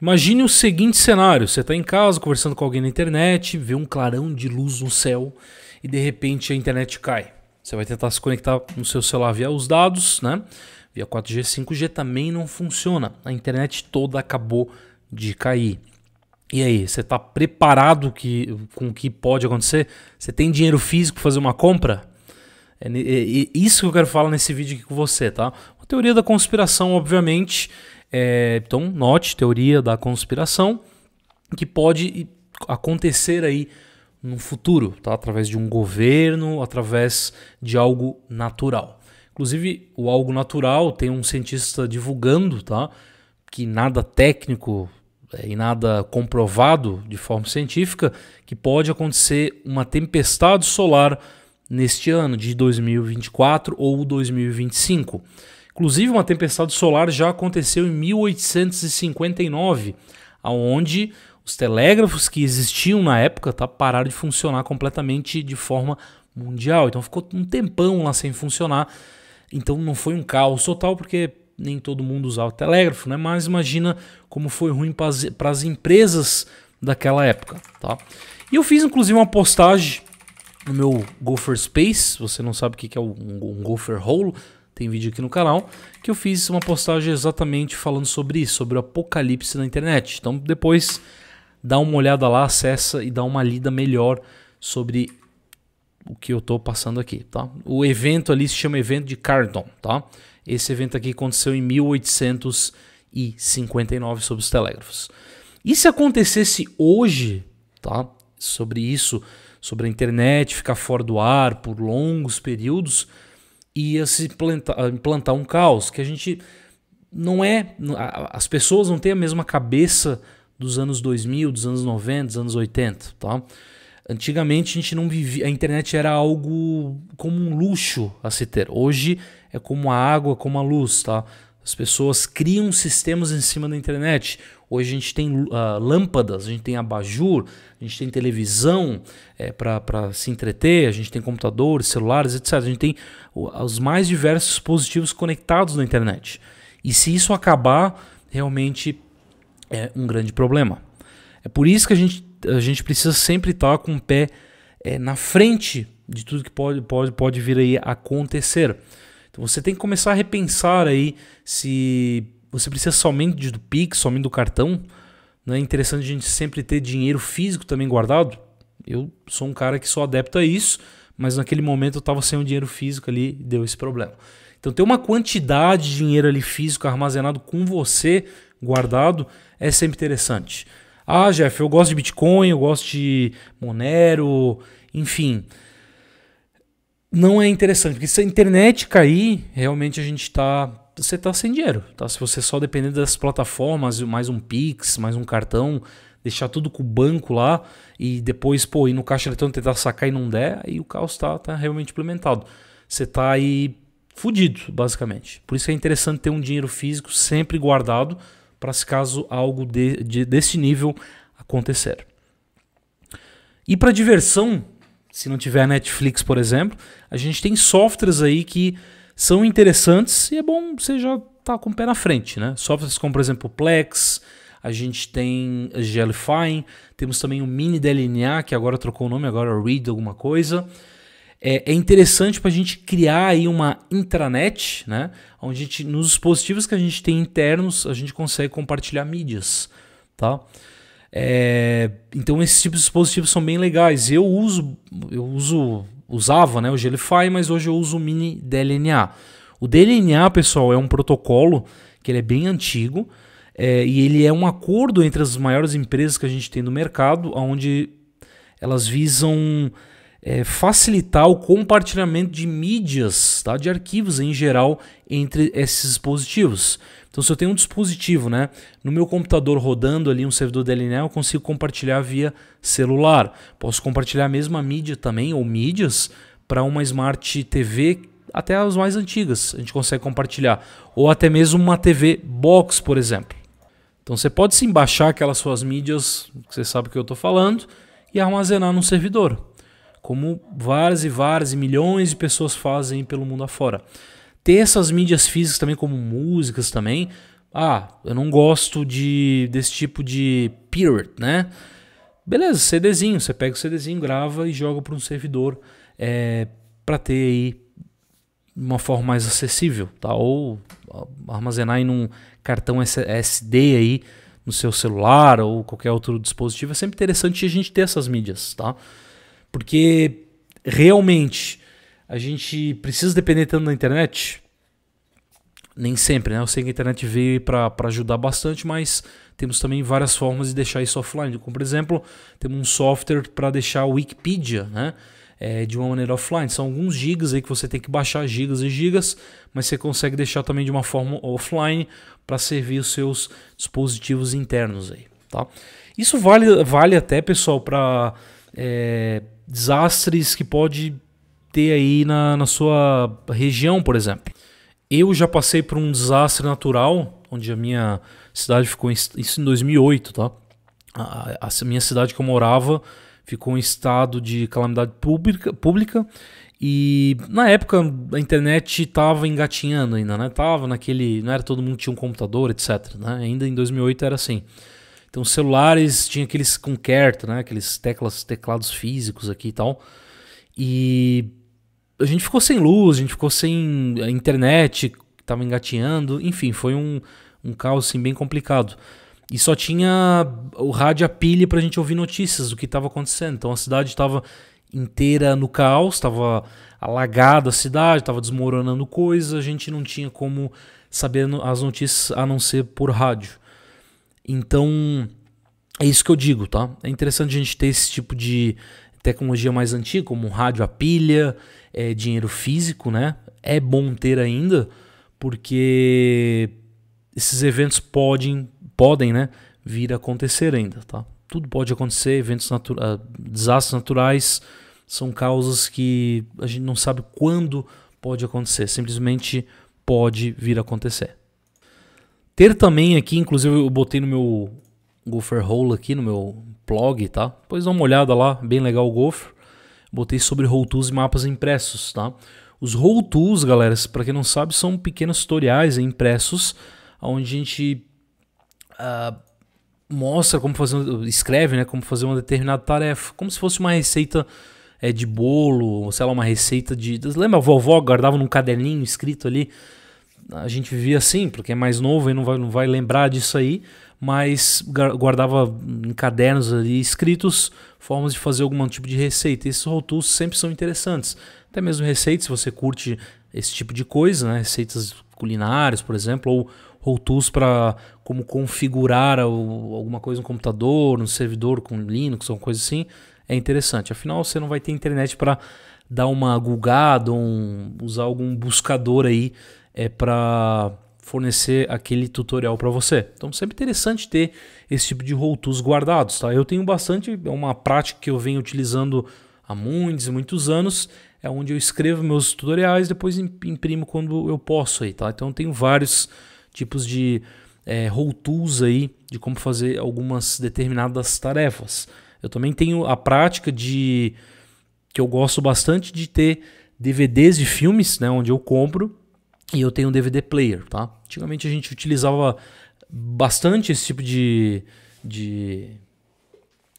Imagine o seguinte cenário: você está em casa conversando com alguém na internet, vê um clarão de luz no céu e de repente a internet cai. Você vai tentar se conectar no seu celular via os dados, né? Via 4G, 5G também não funciona. A internet toda acabou de cair. E aí, você está preparado que, com o que pode acontecer? Você tem dinheiro físico para fazer uma compra? É, é, é isso que eu quero falar nesse vídeo aqui com você, tá? Uma teoria da conspiração, obviamente, é, então, note teoria da conspiração que pode acontecer aí no futuro, tá? através de um governo, através de algo natural. Inclusive, o algo natural tem um cientista divulgando tá? que nada técnico é, e nada comprovado de forma científica que pode acontecer uma tempestade solar neste ano de 2024 ou 2025. Inclusive, uma tempestade solar já aconteceu em 1859, aonde os telégrafos que existiam na época tá, pararam de funcionar completamente de forma mundial. Então ficou um tempão lá sem funcionar. Então não foi um caos total, porque nem todo mundo usava o telégrafo, né? Mas imagina como foi ruim para as empresas daquela época, tá? E eu fiz inclusive uma postagem no meu Gopher Space, você não sabe o que é um, um Gopher Hole, tem vídeo aqui no canal, que eu fiz uma postagem exatamente falando sobre isso, sobre o apocalipse na internet. Então depois dá uma olhada lá, acessa e dá uma lida melhor sobre o que eu estou passando aqui, tá? O evento ali se chama evento de Cardon, tá? Esse evento aqui aconteceu em 1859 sobre os telégrafos. E se acontecesse hoje, tá? Sobre isso, sobre a internet ficar fora do ar por longos períodos, ia se implantar, implantar um caos que a gente não é. As pessoas não têm a mesma cabeça dos anos 2000, dos anos 90, dos anos 80, tá? Antigamente a gente não vivia, a internet era algo como um luxo a se ter. Hoje é como a água, como a luz, tá? As pessoas criam sistemas em cima da internet. Hoje a gente tem uh, lâmpadas, a gente tem abajur, a gente tem televisão é, para se entreter, a gente tem computadores, celulares, etc. A gente tem os mais diversos dispositivos conectados na internet. E se isso acabar, realmente é um grande problema. É por isso que a gente, a gente precisa sempre estar com o pé é, na frente de tudo que pode, pode, pode vir aí acontecer. Então você tem que começar a repensar aí se você precisa somente do Pix, somente do cartão. Não né? é interessante a gente sempre ter dinheiro físico também guardado? Eu sou um cara que sou adepto a isso, mas naquele momento eu estava sem o dinheiro físico ali, deu esse problema. Então ter uma quantidade de dinheiro ali físico armazenado com você, guardado, é sempre interessante. Ah, Jeff, eu gosto de Bitcoin, eu gosto de Monero, enfim. Não é interessante, porque se a internet cair, realmente a gente está você tá sem dinheiro, tá? Se você só depender das plataformas, mais um Pix, mais um cartão, deixar tudo com o banco lá e depois, pô, ir no caixa eletrônico tentar sacar e não der, aí o caos tá, tá realmente implementado. Você tá aí fudido, basicamente. Por isso é interessante ter um dinheiro físico sempre guardado para se caso algo de, de, desse nível acontecer. E para diversão, se não tiver Netflix, por exemplo, a gente tem softwares aí que são interessantes e é bom você já tá com o pé na frente, né? Softwares como, por exemplo, Plex, a gente tem Gelify, temos também o Mini DLNA, que agora trocou o nome, agora é Read alguma coisa. É, é interessante para a gente criar aí uma intranet, né? Onde a gente, nos dispositivos que a gente tem internos, a gente consegue compartilhar mídias, tá? É, então esses tipos de dispositivos são bem legais. Eu uso, eu uso usava né, o gelify mas hoje eu uso o mini DLNA. O DLNA, pessoal, é um protocolo que ele é bem antigo é, e ele é um acordo entre as maiores empresas que a gente tem no mercado, onde elas visam é, facilitar o compartilhamento de mídias, tá? de arquivos em geral, entre esses dispositivos. Então, se eu tenho um dispositivo né, no meu computador rodando ali um servidor DLNA, eu consigo compartilhar via celular. Posso compartilhar a mesma mídia também, ou mídias, para uma Smart TV, até as mais antigas, a gente consegue compartilhar. Ou até mesmo uma TV Box, por exemplo. Então você pode sim baixar aquelas suas mídias, que você sabe que eu estou falando, e armazenar num servidor como várias e várias e milhões de pessoas fazem pelo mundo afora. Ter essas mídias físicas também, como músicas também. Ah, eu não gosto de desse tipo de period, né? Beleza, CDzinho, você pega o CDzinho, grava e joga para um servidor é, para ter aí uma forma mais acessível, tá? Ou armazenar em um cartão SD aí no seu celular ou qualquer outro dispositivo. É sempre interessante a gente ter essas mídias, tá? Porque realmente a gente precisa depender tanto da internet? Nem sempre, né? Eu sei que a internet veio para ajudar bastante, mas temos também várias formas de deixar isso offline. Como, por exemplo, temos um software para deixar a Wikipedia, né? É, de uma maneira offline. São alguns gigas aí que você tem que baixar, gigas e gigas, mas você consegue deixar também de uma forma offline para servir os seus dispositivos internos aí, tá? Isso vale, vale até, pessoal, para... É, desastres que pode ter aí na, na sua região, por exemplo. Eu já passei por um desastre natural, onde a minha cidade ficou. Em, isso em 2008, tá? A, a minha cidade que eu morava ficou em estado de calamidade pública, pública e na época a internet estava engatinhando ainda, né? Tava naquele, não era todo mundo tinha um computador, etc, né? Ainda em 2008 era assim. Então, os celulares tinha aqueles com Kerta, né? Aqueles teclas, teclados físicos aqui e tal. E a gente ficou sem luz, a gente ficou sem a eh, internet, tava engatinhando, enfim, foi um, um caos assim, bem complicado. E só tinha o rádio a pilha pra gente ouvir notícias do que estava acontecendo. Então a cidade estava inteira no caos, estava alagada a cidade, estava desmoronando coisas, a gente não tinha como saber as notícias a não ser por rádio. Então, é isso que eu digo, tá? É interessante a gente ter esse tipo de tecnologia mais antiga, como rádio a pilha, é, dinheiro físico, né? É bom ter ainda, porque esses eventos podem, podem né, vir a acontecer ainda, tá? Tudo pode acontecer, eventos natura ah, desastres naturais são causas que a gente não sabe quando pode acontecer, simplesmente pode vir a acontecer. Ter também aqui, inclusive eu botei no meu Gopher Hole aqui, no meu blog, tá? Depois dá uma olhada lá, bem legal o Gopher. Botei sobre roll tools e mapas impressos, tá? Os roll tools, galera, para quem não sabe, são pequenos tutoriais impressos onde a gente uh, mostra como fazer, escreve, né, como fazer uma determinada tarefa, como se fosse uma receita é, de bolo, sei lá, uma receita de, lembra a vovó guardava num caderninho escrito ali a gente vivia assim, porque é mais novo e não vai, não vai lembrar disso aí, mas guardava em cadernos ali escritos formas de fazer algum tipo de receita. E esses rotulos sempre são interessantes. Até mesmo receitas, se você curte esse tipo de coisa, né? receitas culinárias, por exemplo, ou rotulos para como configurar alguma coisa no computador, no servidor com Linux, ou coisa assim, é interessante. Afinal, você não vai ter internet para dar uma gulgada, um, usar algum buscador aí é para fornecer aquele tutorial para você. Então sempre interessante ter esse tipo de roll tools guardados, tá? Eu tenho bastante, é uma prática que eu venho utilizando há muitos e muitos anos, é onde eu escrevo meus tutoriais, depois imprimo quando eu posso aí, tá? Então eu tenho vários tipos de é, roll tools aí de como fazer algumas determinadas tarefas. Eu também tenho a prática de que eu gosto bastante de ter DVDs de filmes, né, onde eu compro e eu tenho um DVD player, tá? Antigamente a gente utilizava bastante esse tipo de, de,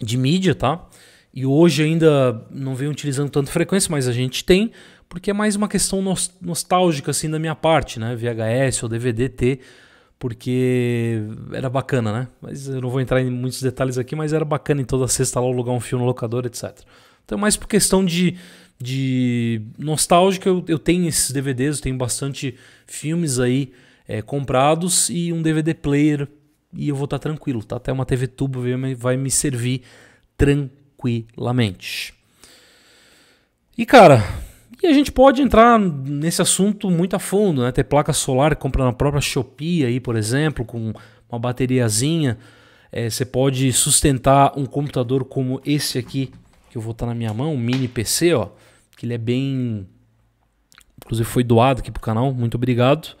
de mídia, tá? E hoje ainda não venho utilizando tanta frequência, mas a gente tem, porque é mais uma questão nostálgica assim da minha parte, né? VHS ou DVD ter, porque era bacana, né? Mas eu não vou entrar em muitos detalhes aqui, mas era bacana em toda sexta lá alugar um filme no locador, etc. Então é mais por questão de, de nostálgica, eu, eu tenho esses DVDs, eu tenho bastante filmes aí é, comprados e um DVD player e eu vou estar tá tranquilo, tá? Até uma TV tubo vai me servir tranquilamente. E cara, e a gente pode entrar nesse assunto muito a fundo, né? Ter placa solar comprar na própria Shopee aí, por exemplo, com uma bateriazinha. É, você pode sustentar um computador como esse aqui que eu vou estar tá na minha mão, um mini PC, ó que ele é bem. Inclusive foi doado aqui pro canal, muito obrigado.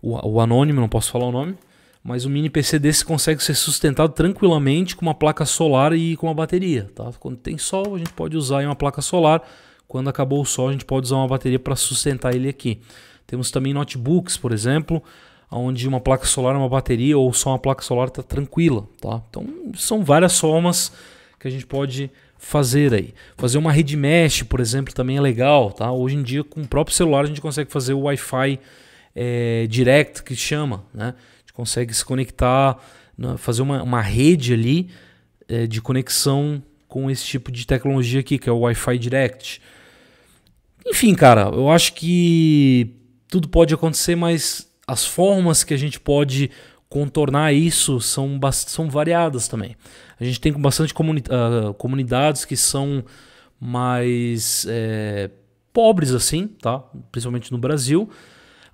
O, o anônimo, não posso falar o nome. Mas o mini PC desse consegue ser sustentado tranquilamente com uma placa solar e com uma bateria. Tá? Quando tem sol, a gente pode usar uma placa solar. Quando acabou o sol, a gente pode usar uma bateria para sustentar ele aqui. Temos também notebooks, por exemplo, onde uma placa solar, é uma bateria ou só uma placa solar está tranquila. Tá? Então são várias somas que a gente pode fazer aí. Fazer uma rede mesh, por exemplo, também é legal, tá? Hoje em dia, com o próprio celular, a gente consegue fazer o Wi-Fi é, direct, que chama, né? A gente consegue se conectar, né? fazer uma, uma rede ali é, de conexão com esse tipo de tecnologia aqui, que é o Wi-Fi direct. Enfim, cara, eu acho que tudo pode acontecer, mas as formas que a gente pode contornar isso são, são variadas também. A gente tem bastante comuni uh, comunidades que são mais é, pobres assim, tá? principalmente no Brasil,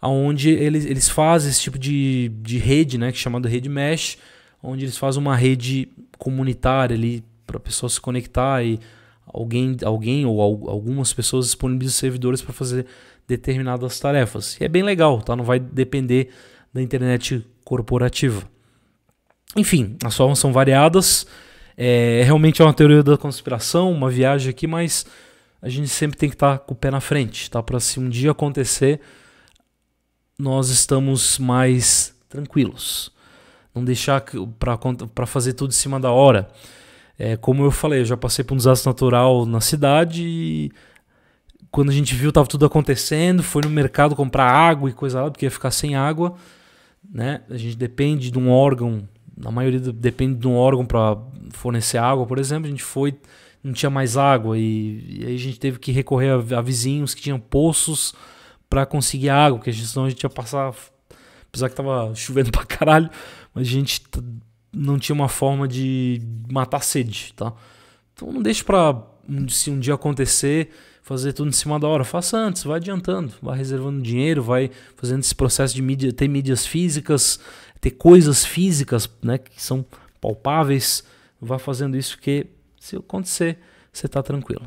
onde eles, eles fazem esse tipo de, de rede, né? que é chamada rede mesh, onde eles fazem uma rede comunitária ali para a pessoa se conectar e alguém, alguém ou al algumas pessoas disponibilizam servidores para fazer determinadas tarefas. E é bem legal, tá? Não vai depender da internet corporativa. Enfim, as formas são variadas. É, realmente é uma teoria da conspiração, uma viagem aqui, mas a gente sempre tem que estar tá com o pé na frente, tá? Para se um dia acontecer, nós estamos mais tranquilos. Não deixar para fazer tudo em cima da hora. É, como eu falei, eu já passei por um desastre natural na cidade e quando a gente viu, estava tudo acontecendo, foi no mercado comprar água e coisa lá, porque ia ficar sem água né? A gente depende de um órgão, na maioria depende de um órgão para fornecer água, por exemplo, a gente foi não tinha mais água e, e aí a gente teve que recorrer a, a vizinhos que tinham poços para conseguir água, porque senão a gente ia passar, apesar que tava chovendo pra caralho, mas a gente não tinha uma forma de matar sede, tá? Então não deixe para se um dia acontecer, fazer tudo em cima da hora. Faça antes, vai adiantando, vai reservando dinheiro, vai fazendo esse processo de mídia, ter mídias físicas, ter coisas físicas né, que são palpáveis. Vá fazendo isso que se acontecer, você está tranquilo.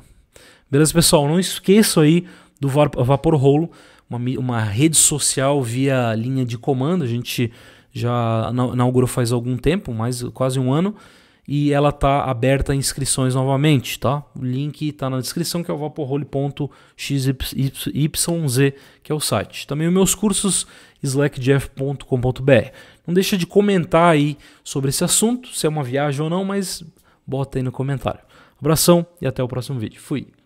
Beleza, pessoal? Não esqueça aí do Vapor Rolo, uma, uma rede social via linha de comando. A gente já inaugurou faz algum tempo, mais quase um ano e ela está aberta a inscrições novamente, tá? O link está na descrição que é o vaporhole.xyz que é o site. Também os meus cursos slackjeff.com.br. Não deixa de comentar aí sobre esse assunto, se é uma viagem ou não, mas bota aí no comentário. Abração e até o próximo vídeo. Fui.